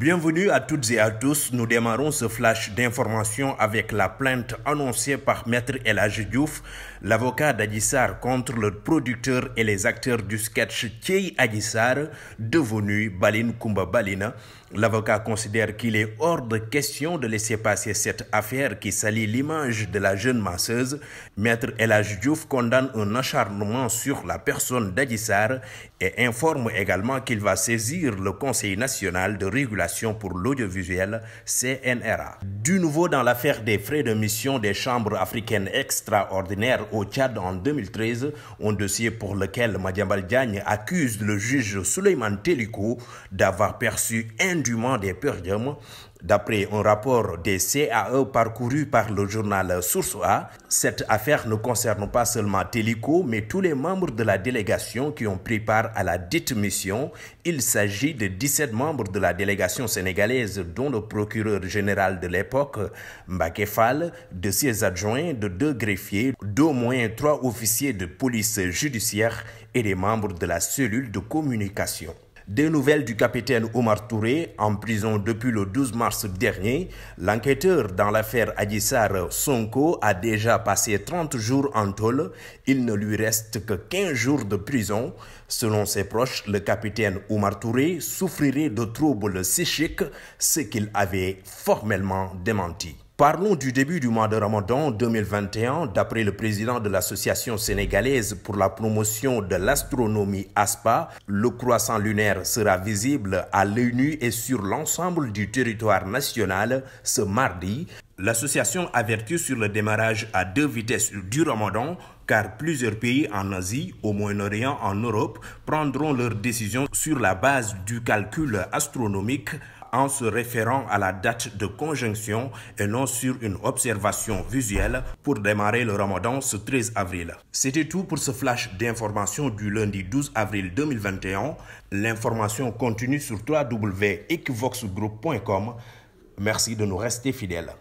Bienvenue à toutes et à tous. Nous démarrons ce flash d'information avec la plainte annoncée par Maître El Diouf, l'avocat d'Adissar contre le producteur et les acteurs du sketch Thiey Adissar, devenu Baline Kumba Balina. L'avocat considère qu'il est hors de question de laisser passer cette affaire qui salit l'image de la jeune masseuse. Maître El Diouf condamne un acharnement sur la personne d'Adissar et informe également qu'il va saisir le Conseil national de régulation pour l'audiovisuel, CNRA. Du nouveau dans l'affaire des frais de mission des chambres africaines extraordinaires au Tchad en 2013, un dossier pour lequel Madiambal Diagne accuse le juge Suleiman Teliko d'avoir perçu indûment des périodes, D'après un rapport des CAE parcouru par le journal Source A, cette affaire ne concerne pas seulement Télico, mais tous les membres de la délégation qui ont pris part à la dite mission. Il s'agit de 17 membres de la délégation sénégalaise, dont le procureur général de l'époque, Mbakefal, de ses adjoints, de deux greffiers, d'au moins trois officiers de police judiciaire et des membres de la cellule de communication. Des nouvelles du capitaine Omar Touré, en prison depuis le 12 mars dernier, l'enquêteur dans l'affaire Adissar Sonko a déjà passé 30 jours en tôle. Il ne lui reste que 15 jours de prison. Selon ses proches, le capitaine Omar Touré souffrirait de troubles psychiques, ce qu'il avait formellement démenti. Parlons du début du mois de Ramadan 2021. D'après le président de l'Association sénégalaise pour la promotion de l'astronomie ASPA, le croissant lunaire sera visible à l'œil et sur l'ensemble du territoire national ce mardi. L'association avertit sur le démarrage à deux vitesses du Ramadan car plusieurs pays en Asie, au Moyen-Orient, en Europe prendront leurs décisions sur la base du calcul astronomique en se référant à la date de conjonction et non sur une observation visuelle pour démarrer le ramadan ce 13 avril. C'était tout pour ce flash d'information du lundi 12 avril 2021. L'information continue sur www.equivoxgroup.com. Merci de nous rester fidèles.